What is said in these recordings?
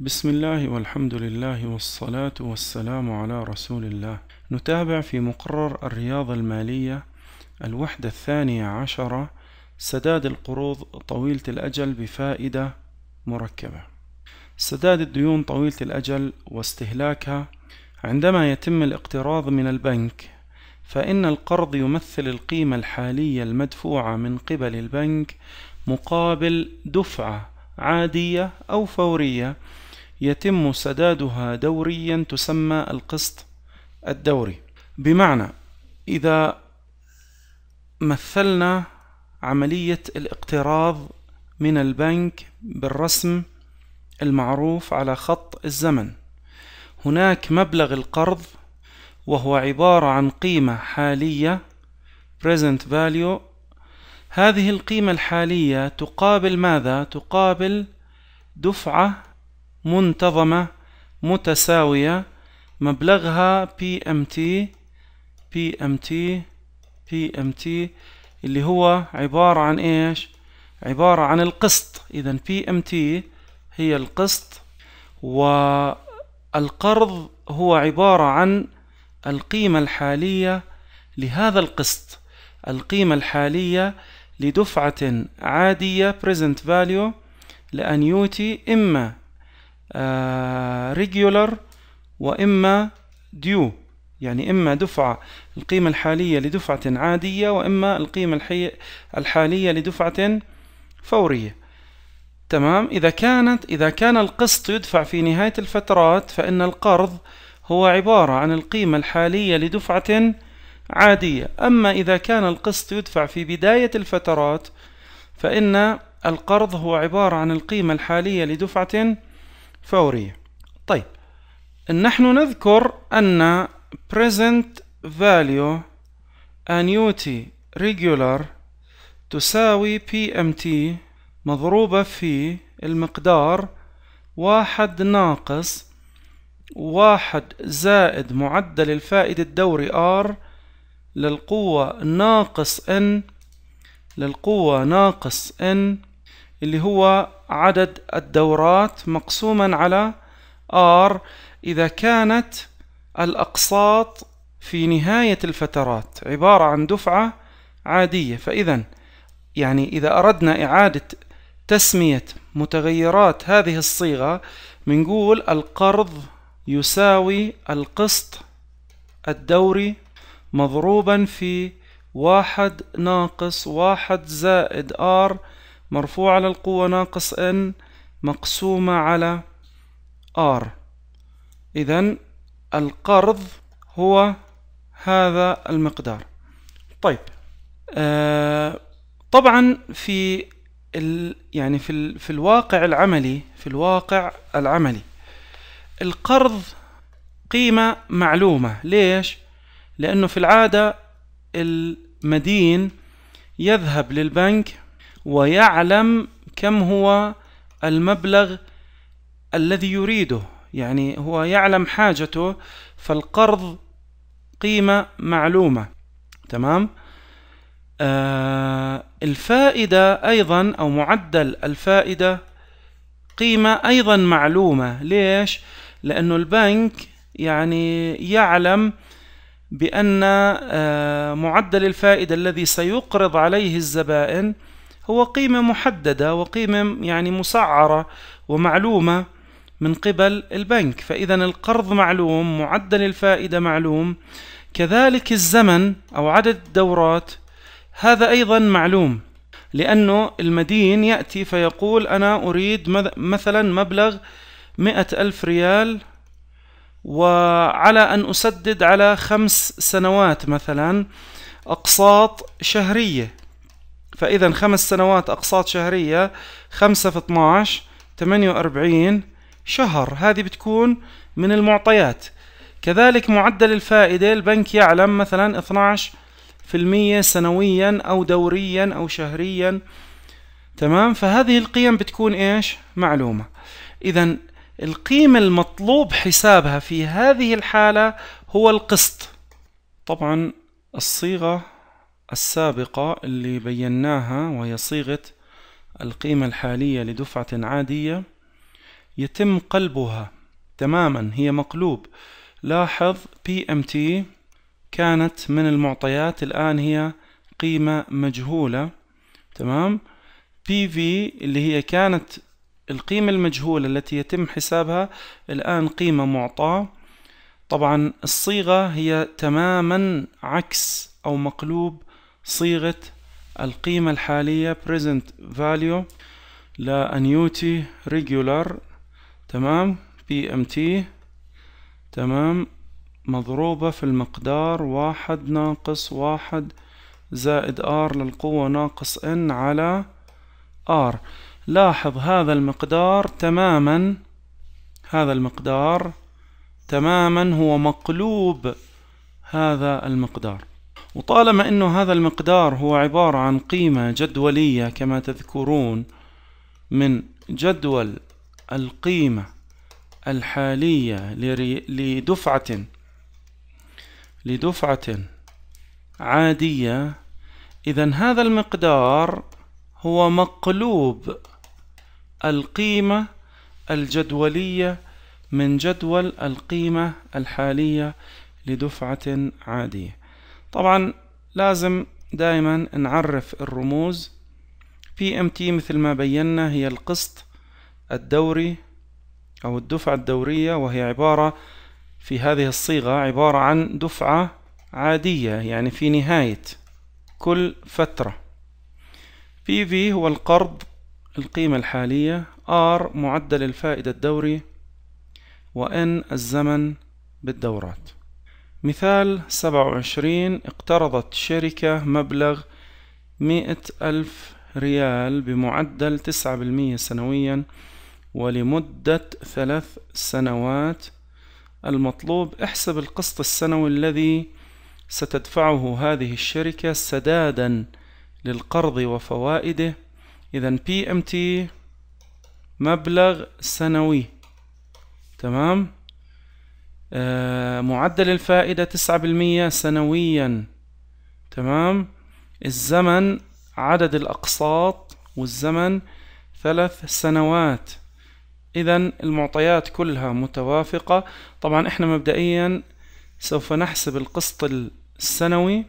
بسم الله والحمد لله والصلاة والسلام على رسول الله نتابع في مقرر الرياضة المالية الوحدة الثانية عشرة سداد القروض طويلة الأجل بفائدة مركبة سداد الديون طويلة الأجل واستهلاكها عندما يتم الاقتراض من البنك فإن القرض يمثل القيمة الحالية المدفوعة من قبل البنك مقابل دفعة عادية أو فورية يتم سدادها دوريا تسمى القسط الدوري بمعنى إذا مثلنا عملية الاقتراض من البنك بالرسم المعروف على خط الزمن هناك مبلغ القرض وهو عبارة عن قيمة حالية present value هذه القيمة الحالية تقابل ماذا؟ تقابل دفعة منتظمة متساوية مبلغها بي ام تي بي ام تي بي ام تي اللي هو عبارة عن ايش عبارة عن القسط اذا بي ام تي هي القسط والقرض هو عبارة عن القيمة الحالية لهذا القسط القيمة الحالية لدفعة عادية present value يوتي إما ريجولر وإما ديو يعني إما دفعة القيمة الحالية لدفعة عادية وإما القيمة الحالية لدفعة فورية تمام إذا كانت إذا كان القسط يدفع في نهاية الفترات فإن القرض هو عبارة عن القيمة الحالية لدفعة عادية أما إذا كان القسط يدفع في بداية الفترات فإن القرض هو عبارة عن القيمة الحالية لدفعة فورية طيب نحن نذكر أن present value annuity regular تساوي PMT مضروبة في المقدار واحد ناقص واحد زائد معدل الفائدة الدوري R للقوة ناقص N للقوة ناقص N اللي هو عدد الدورات مقسوما على R إذا كانت الأقساط في نهاية الفترات عبارة عن دفعة عادية فإذا يعني إذا أردنا إعادة تسمية متغيرات هذه الصيغة بنقول القرض يساوي القسط الدوري مضروبا في واحد ناقص واحد زائد R مرفوع على القوة ناقص n مقسومة على r إذا القرض هو هذا المقدار طيب آه طبعا في ال يعني في, ال في الواقع العملي في الواقع العملي القرض قيمة معلومة ليش؟ لأنه في العادة المدين يذهب للبنك ويعلم كم هو المبلغ الذي يريده يعني هو يعلم حاجته فالقرض قيمة معلومة تمام آه الفائدة أيضا أو معدل الفائدة قيمة أيضا معلومة ليش؟ لأنه البنك يعني يعلم بأن آه، معدل الفائدة الذي سيقرض عليه الزبائن هو قيمة محددة وقيمة يعني مسعرة ومعلومة من قبل البنك فإذا القرض معلوم معدل الفائدة معلوم كذلك الزمن أو عدد الدورات هذا أيضا معلوم لأنه المدين يأتي فيقول أنا أريد مثلا مبلغ مئة ألف ريال وعلى أن أسدد على خمس سنوات مثلا أقساط شهرية فإذا خمس سنوات أقساط شهرية خمسة في 12 48 شهر هذه بتكون من المعطيات كذلك معدل الفائدة البنك يعلم مثلا 12% سنويا أو دوريا أو شهريا تمام فهذه القيم بتكون إيش معلومة إذا القيمة المطلوب حسابها في هذه الحالة هو القسط طبعا الصيغة السابقة اللي بيناها وهي صيغة القيمة الحالية لدفعة عادية يتم قلبها تماما هي مقلوب لاحظ PMT كانت من المعطيات الآن هي قيمة مجهولة تمام PV اللي هي كانت القيمة المجهولة التي يتم حسابها الآن قيمة معطاة طبعا الصيغة هي تماما عكس أو مقلوب صيغة القيمة الحالية present value لأنيوتي regular تمام بي ام تي تمام مضروبة في المقدار واحد ناقص واحد زائد ار للقوة ناقص ان على ار لاحظ هذا المقدار تماما هذا المقدار تماما هو مقلوب هذا المقدار وطالما انه هذا المقدار هو عبارة عن قيمة جدولية كما تذكرون من جدول القيمة الحالية لدفعة لدفعة عادية إذا هذا المقدار هو مقلوب القيمة الجدولية من جدول القيمة الحالية لدفعة عادية طبعا لازم دائما نعرف الرموز بي ام تي مثل ما بينا هي القسط الدوري أو الدفعة الدورية وهي عبارة في هذه الصيغة عبارة عن دفعة عادية يعني في نهاية كل فترة PV هو القرض القيمة الحالية R معدل الفائدة الدوري و N الزمن بالدورات مثال سبعة وعشرين اقترضت شركة مبلغ مئة ألف ريال بمعدل تسعة بالمية سنويا ولمدة ثلاث سنوات المطلوب احسب القسط السنوي الذي ستدفعه هذه الشركة سدادا للقرض وفوائده إذا PMT مبلغ سنوي تمام آه، معدل الفائدة تسعة بالمية سنويا تمام الزمن عدد الأقساط والزمن ثلاث سنوات إذا المعطيات كلها متوافقة طبعا إحنا مبدئيا سوف نحسب القسط السنوي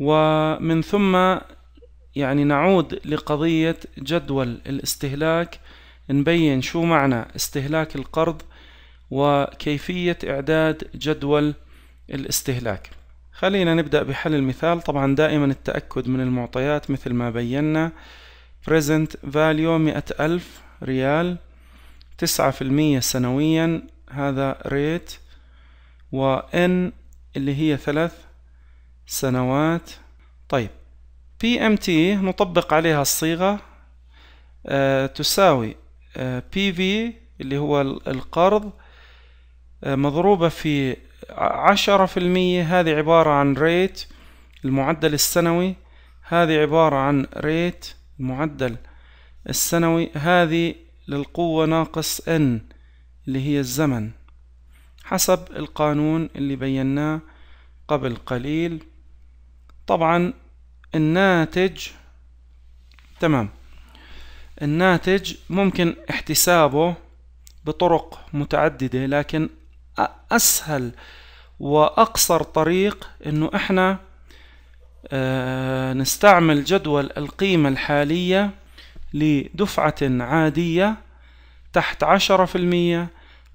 ومن ثم يعني نعود لقضية جدول الاستهلاك نبين شو معنى استهلاك القرض وكيفية إعداد جدول الاستهلاك خلينا نبدأ بحل المثال طبعا دائما التأكد من المعطيات مثل ما بينا present value مئة ألف ريال تسعة في المية سنويا هذا rate و n اللي هي ثلاث سنوات طيب PMT نطبق عليها الصيغة آه، تساوي آه، PV اللي هو القرض آه، مضروبة في عشرة في المية هذه عبارة عن ريت المعدل السنوي هذه عبارة عن ريت المعدل السنوي هذه للقوة ناقص n اللي هي الزمن حسب القانون اللي بيناه قبل قليل طبعا الناتج تمام الناتج ممكن احتسابه بطرق متعددة لكن اسهل واقصر طريق انه احنا آه، نستعمل جدول القيمة الحالية لدفعة عادية تحت عشرة في المية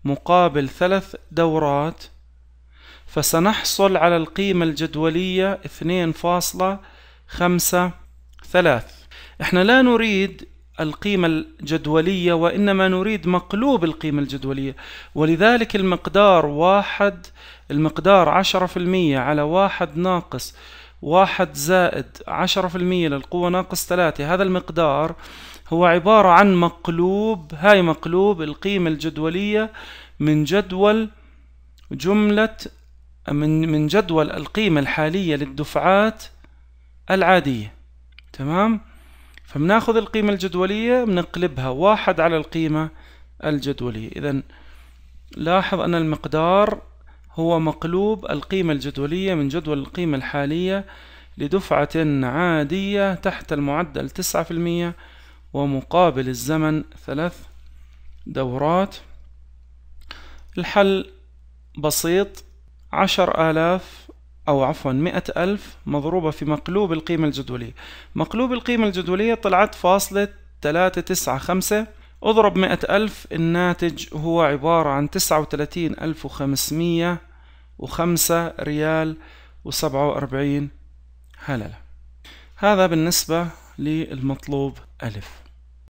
مقابل ثلاث دورات فسنحصل على القيمة الجدولية اثنين فاصلة خمسة ثلاث احنا لا نريد القيمة الجدولية وإنما نريد مقلوب القيمة الجدولية ولذلك المقدار واحد المقدار عشرة في المية على واحد ناقص واحد زائد عشرة في المية للقوة ناقص ثلاثة هذا المقدار هو عبارة عن مقلوب هاي مقلوب القيمة الجدولية من جدول جملة من من جدول القيمة الحالية للدفعات العادية تمام؟ فبناخذ القيمة الجدولية بنقلبها واحد على القيمة الجدولية إذا لاحظ أن المقدار هو مقلوب القيمة الجدولية من جدول القيمة الحالية لدفعة عادية تحت المعدل تسعة في المية ومقابل الزمن ثلاث دورات الحل بسيط عشر آلاف أو عفوا مئة ألف مضروبة في مقلوب القيمة الجدولية مقلوب القيمة الجدولية طلعت فاصلة تلاتة تسعة خمسة اضرب مئة ألف الناتج هو عبارة عن تسعة وتلاتين ألف وخمسمية وخمسة ريال وسبعة وأربعين هللة هذا بالنسبة للمطلوب ألف